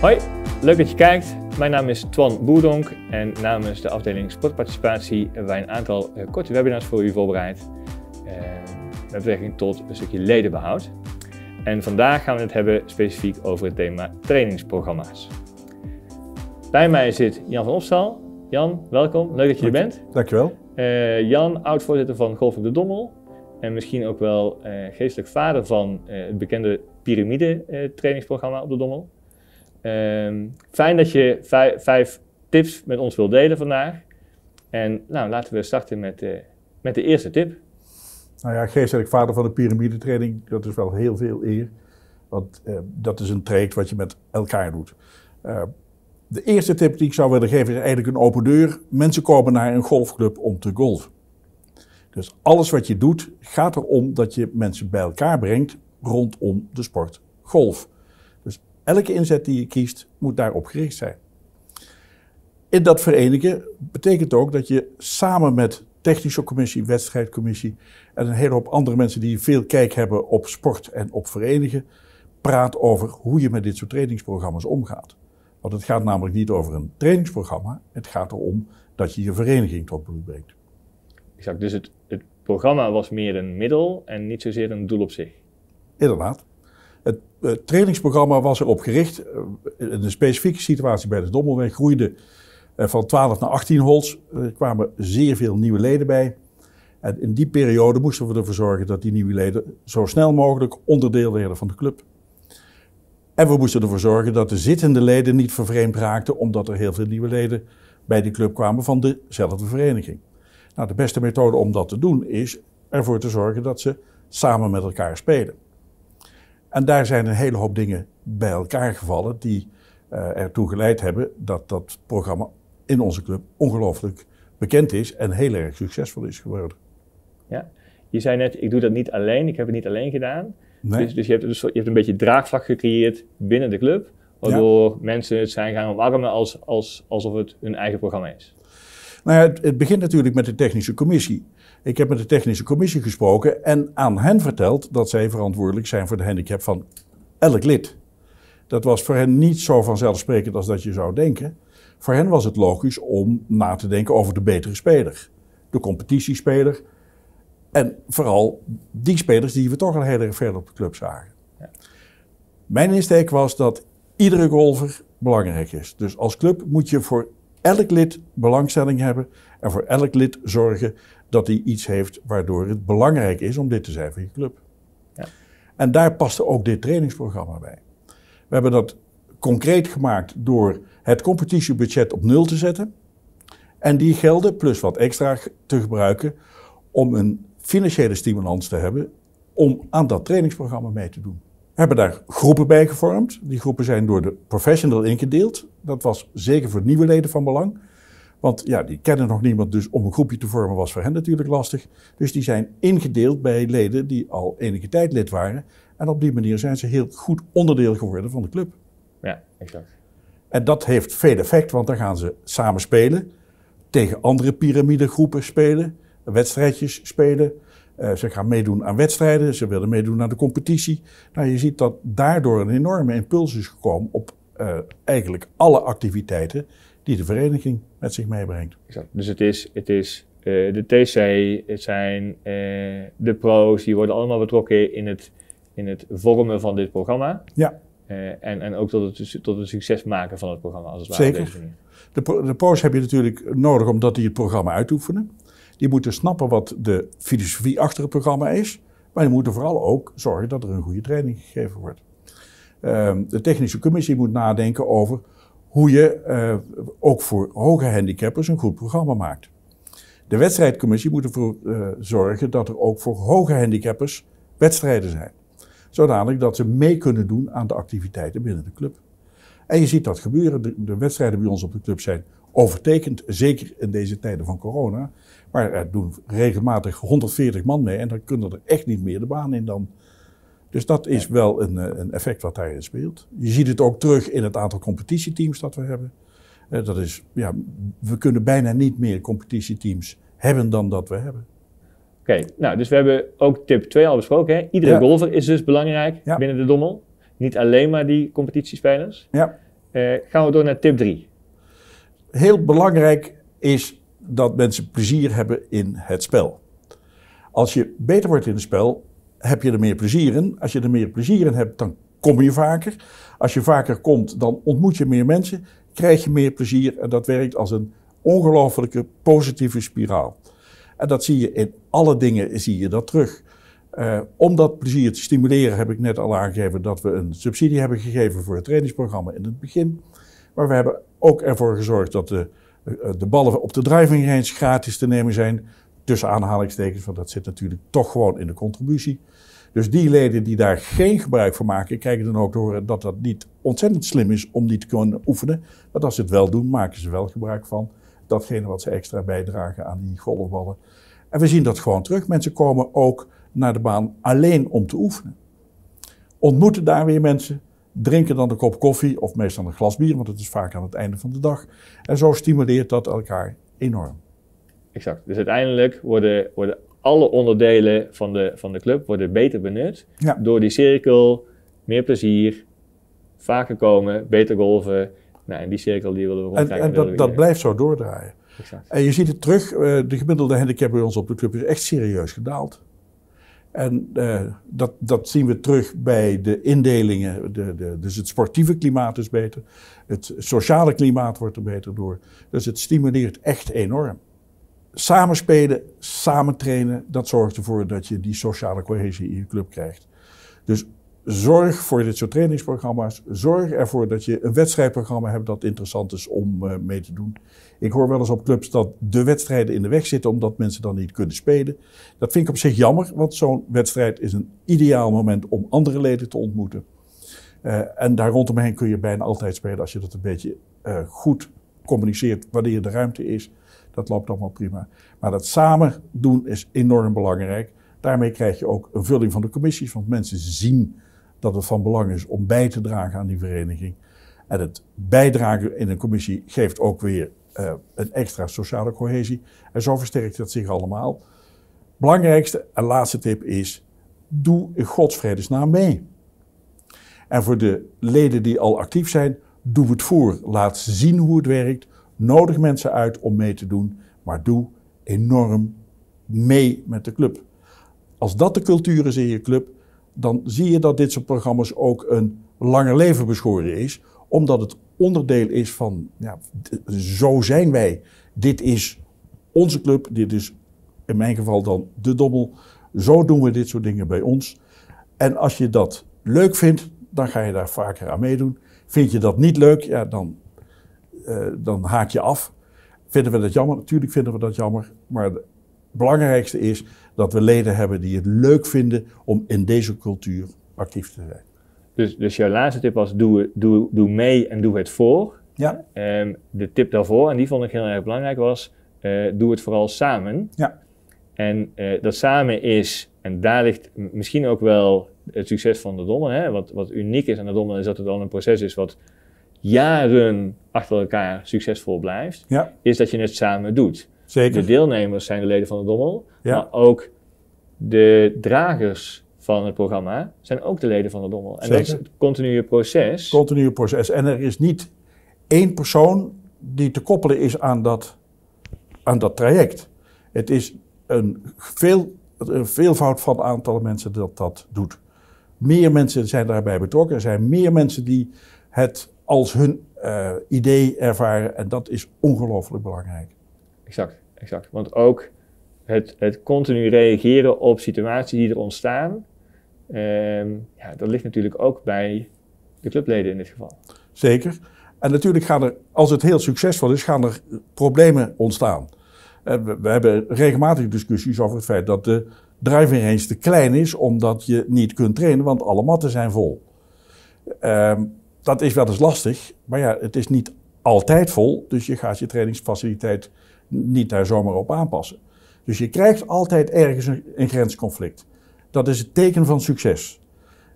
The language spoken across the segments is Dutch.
Hoi, leuk dat je kijkt. Mijn naam is Twan Boerdonk en namens de afdeling Sportparticipatie hebben wij een aantal eh, korte webinars voor u voorbereid eh, met betrekking tot een stukje ledenbehoud. En vandaag gaan we het hebben specifiek over het thema trainingsprogramma's. Bij mij zit Jan van Opstal. Jan, welkom. Leuk dat je er bent. Dankjewel. Uh, Jan, oud-voorzitter van Golf op de Dommel. En misschien ook wel geestelijk vader van het bekende piramide trainingsprogramma op de Dommel. Ehm, fijn dat je vijf, tips met ons wilt delen vandaag. En nou, laten we starten met, eh, met de eerste tip. Nou ja, ik vader van de piramidetraining, dat is wel heel veel eer. Want eh, dat is een traject wat je met elkaar doet. Eh, de eerste tip die ik zou willen geven is eigenlijk een open deur. Mensen komen naar een golfclub om te golfen. Dus alles wat je doet gaat erom dat je mensen bij elkaar brengt rondom de sport golf. Elke inzet die je kiest moet daarop gericht zijn. In dat verenigen betekent ook dat je samen met technische commissie, wedstrijdcommissie en een hele hoop andere mensen die veel kijk hebben op sport en op verenigen, praat over hoe je met dit soort trainingsprogramma's omgaat. Want het gaat namelijk niet over een trainingsprogramma, het gaat erom dat je je vereniging tot bloei brengt. Exact, dus het programma was meer een middel en niet zozeer een doel op zich. Inderdaad. Het, trainingsprogramma was erop gericht. Eh, in de specifieke situatie bij de Dommelweg groeide eh, van 12 naar 18 hols. Er kwamen zeer veel nieuwe leden bij. En in die periode moesten we ervoor zorgen dat die nieuwe leden zo snel mogelijk onderdeel werden van de club. En we moesten ervoor zorgen dat de zittende leden niet vervreemd raakten, omdat er heel veel nieuwe leden bij die club kwamen van dezelfde vereniging. Nou, de beste methode om dat te doen is ervoor te zorgen dat ze samen met elkaar spelen. En daar zijn een hele hoop dingen bij elkaar gevallen die uh, ertoe geleid hebben dat dat programma in onze club ongelooflijk bekend is en heel erg succesvol is geworden. Ja, je zei net, ik doe dat niet alleen, ik heb het niet alleen gedaan. Dus, dus, je hebt, dus, je, hebt, een beetje draagvlak gecreëerd binnen de club, waardoor mensen het zijn gaan omarmen als, als, alsof het hun eigen programma is. Nou ja, het, begint natuurlijk met de technische commissie. Ik heb met de technische commissie gesproken en aan hen verteld dat zij verantwoordelijk zijn voor de handicap van elk lid. Dat was voor hen niet zo vanzelfsprekend als dat je zou denken. Voor hen was het logisch om na te denken over de betere speler, de competitiespeler. En vooral die spelers die we toch al heel erg veel op de club zagen. Mijn insteek was dat iedere golfer belangrijk is. Dus als club moet je voor elk lid belangstelling hebben en voor elk lid zorgen dat hij iets heeft waardoor het belangrijk is om dit te zijn voor je club. Ja. En daar paste ook dit trainingsprogramma bij. We hebben dat concreet gemaakt door het competitiebudget op nul te zetten. En die gelden, plus wat extra te gebruiken, om een financiële stimulans te hebben om aan dat trainingsprogramma mee te doen hebben daar groepen bij gevormd. Die groepen zijn door de professional ingedeeld. Dat was zeker voor nieuwe leden van belang. Want ja, die kennen nog niemand, dus om een groepje te vormen was voor hen natuurlijk lastig. Dus die zijn ingedeeld bij leden die al enige tijd lid waren. En op die manier zijn ze heel goed onderdeel geworden van de club. Ja, exact. En dat heeft veel effect, want dan gaan ze samen spelen. Tegen andere piramidegroepen spelen. Wedstrijdjes spelen. Eh, ze gaan meedoen aan wedstrijden, ze willen meedoen aan de competitie. Nou, je ziet dat daardoor een enorme impuls is gekomen op eh, eigenlijk alle activiteiten die de vereniging met zich meebrengt. Dus het is, het is eh, de TC, het zijn de pro's, die worden allemaal betrokken in het, in het vormen van dit programma. Ja. en, en ook tot het, tot het succes maken van het programma, als het ware. Zeker. De, de pro's heb je natuurlijk nodig omdat die het programma uitoefenen. Die moeten snappen wat de filosofie achter het programma is. Maar die moeten vooral ook zorgen dat er een goede training gegeven wordt. Ehm, de technische commissie moet nadenken over hoe je eh, ook voor hoge handicappers een goed programma maakt. De wedstrijdcommissie moet ervoor eh, zorgen dat er ook voor hoge handicappers wedstrijden zijn. Zodanig dat ze mee kunnen doen aan de activiteiten binnen de club. En je ziet dat gebeuren. de wedstrijden bij ons op de club zijn overtekend, zeker in deze tijden van corona. Maar er doen regelmatig 140 man mee en dan kunnen er echt niet meer de baan in dan. Dus dat is wel een, eh, een effect wat daarin speelt. Je ziet het ook terug in het aantal competitieteams dat we hebben. Eh, dat is, ja, we kunnen bijna niet meer competitieteams hebben dan dat we hebben. Oké, nou, dus we hebben ook tip 2 al besproken. Hè? Iedere golfer is dus belangrijk binnen de dommel. Niet alleen maar die competitiespelers. Ja. Eh, gaan we door naar tip 3 heel belangrijk is dat mensen plezier hebben in het spel. Als je beter wordt in het spel, heb je er meer plezier in. Als je er meer plezier in hebt, dan kom je vaker. Als je vaker komt, dan ontmoet je meer mensen, krijg je meer plezier. En dat werkt als een ongelofelijke positieve spiraal. En dat zie je in alle dingen, zie je dat terug. Eh, om dat plezier te stimuleren heb ik net al aangegeven dat we een subsidie hebben gegeven voor het trainingsprogramma in het begin. Maar we hebben ook ervoor gezorgd dat de, eh, eh, de ballen op de driving range gratis te nemen zijn. Tussen aanhalingstekens, want dat zit natuurlijk toch gewoon in de contributie. Dus die leden die daar geen gebruik van maken, krijgen dan ook te horen dat dat niet ontzettend slim is om niet te kunnen oefenen. Dat als ze het wel doen, maken ze wel gebruik van datgene wat ze extra bijdragen aan die golfballen. En we zien dat gewoon terug. Mensen komen ook naar de baan alleen om te oefenen. Ontmoeten daar weer mensen, drinken dan een kop koffie of meestal een glas bier, want het is vaak aan het einde van de dag. En zo stimuleert dat elkaar enorm. Exact. Dus uiteindelijk worden, worden alle onderdelen van de, van de club worden beter benut ja. door die cirkel, meer plezier, vaker komen, beter golven. Nou, en die cirkel die willen we rondkrijgen. En, en dat, dat blijft zo doordraaien. Exact. En je ziet het terug, eh, de gemiddelde handicap bij ons op de club is echt serieus gedaald. En eh, dat, dat, zien we terug bij de indelingen. De, de, dus het sportieve klimaat is beter. Het sociale klimaat wordt er beter door. Dus het stimuleert echt enorm. Samenspelen, samen trainen, dat zorgt ervoor dat je die sociale cohesie in je club krijgt. Dus zorg voor dit soort trainingsprogramma's. Zorg ervoor dat je een wedstrijdprogramma hebt dat interessant is om eh, mee te doen. Ik hoor wel eens op clubs dat de wedstrijden in de weg zitten omdat mensen dan niet kunnen spelen. Dat vind ik op zich jammer, want zo'n wedstrijd is een ideaal moment om andere leden te ontmoeten. Eh, en daar rondomheen kun je bijna altijd spelen als je dat een beetje eh, goed communiceert wanneer de ruimte is. Dat loopt allemaal prima. Maar dat samen doen is enorm belangrijk. Daarmee krijg je ook een vulling van de commissies, want mensen zien dat het van belang is om bij te dragen aan die vereniging. En het bijdragen in een commissie geeft ook weer eh, een extra sociale cohesie. En zo versterkt dat zich allemaal. Belangrijkste en laatste tip is: doe in godsvredesnaam mee. En voor de leden die al actief zijn, doe het voor. Laat zien hoe het werkt. Nodig mensen uit om mee te doen, maar doe enorm mee met de club. Als dat de cultuur is in je club, dan zie je dat dit soort programma's ook een langer leven beschoren is, omdat het onderdeel is van, ja, zo zijn wij. Dit is onze club, dit is in mijn geval dan de dobbel. Zo doen we dit soort dingen bij ons. En als je dat leuk vindt, dan ga je daar vaker aan meedoen. Vind je dat niet leuk, ja, dan, eh, dan haak je af. Vinden we dat jammer? Natuurlijk vinden we dat jammer. Maar belangrijkste is dat we leden hebben die het leuk vinden om in deze cultuur actief te zijn. Dus, dus jouw laatste tip was: doe, doe, doe mee en doe het voor. Ja. Ehm, de tip daarvoor, en die vond ik heel erg belangrijk, was: eh, doe het vooral samen. Ja. En eh, dat samen is, en daar ligt misschien ook wel het succes van de Dommel. Hè? Wat, wat uniek is aan de Dommel is dat het al een proces is wat jaren achter elkaar succesvol blijft. Ja. Is dat je het samen doet. De deelnemers zijn de leden van de Dommel, maar ook de dragers van het programma zijn ook de leden van de Dommel. En dat is een continue proces. Continue proces. En er is niet één persoon die te koppelen is aan dat, aan dat traject. Het is een, veel, veelvoud van aantallen mensen dat dat doet. Meer mensen zijn daarbij betrokken. Er zijn meer mensen die het als hun eh, idee ervaren. En dat is ongelooflijk belangrijk exact, exact. Want ook het, het continu reageren op situaties die er ontstaan, ehm, ja, dat ligt natuurlijk ook bij de clubleden in dit geval. Zeker. En natuurlijk gaan er, als het heel succesvol is, gaan er problemen ontstaan. Eh, we, hebben regelmatig discussies over het feit dat de driving range te klein is, omdat je niet kunt trainen, want alle matten zijn vol. Ehm, dat is wel eens lastig, maar ja, het is niet altijd vol, dus je gaat je trainingsfaciliteit niet daar zomaar op aanpassen. Dus je krijgt altijd ergens een, grensconflict. Dat is het teken van succes.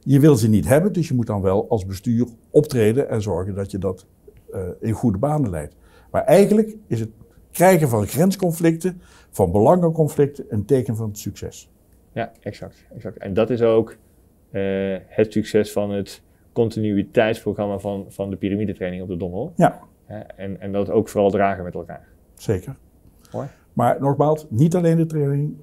Je wil ze niet hebben, dus je moet dan wel als bestuur optreden en zorgen dat je dat eh, in goede banen leidt. Maar eigenlijk is het krijgen van grensconflicten, van belangenconflicten, een teken van succes. Ja, exact. exact. En dat is ook eh, het succes van het continuïteitsprogramma van, van de piramidetraining op de Dommel. Ja. en, en dat ook vooral dragen met elkaar. Zeker. Maar nogmaals, niet alleen de training,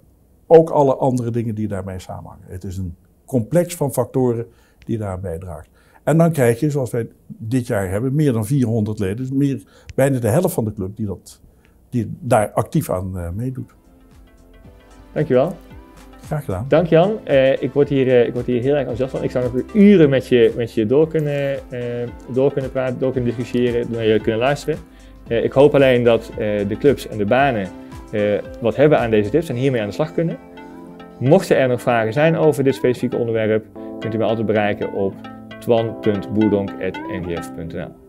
ook alle andere dingen die daarmee samenhangen. Het is een complex van factoren die daarbij draagt. En dan krijg je, zoals wij dit jaar hebben, meer dan 400 leden. Dus meer, bijna de helft van de club die, dat, die daar actief aan uh, meedoet. Dankjewel. Graag gedaan. Dank Jan. Eh, ik, word hier, eh, ik word hier heel erg enthousiast van. Ik zou nog uren met je, met je door, kunnen, door kunnen praten, door kunnen discussiëren, naar je kunnen luisteren. Eh, ik hoop alleen dat eh, de clubs en de banen eh, wat hebben aan deze tips en hiermee aan de slag kunnen. Mochten er nog vragen zijn over dit specifieke onderwerp, kunt u me altijd bereiken op twan.boerdonk.ngf.nl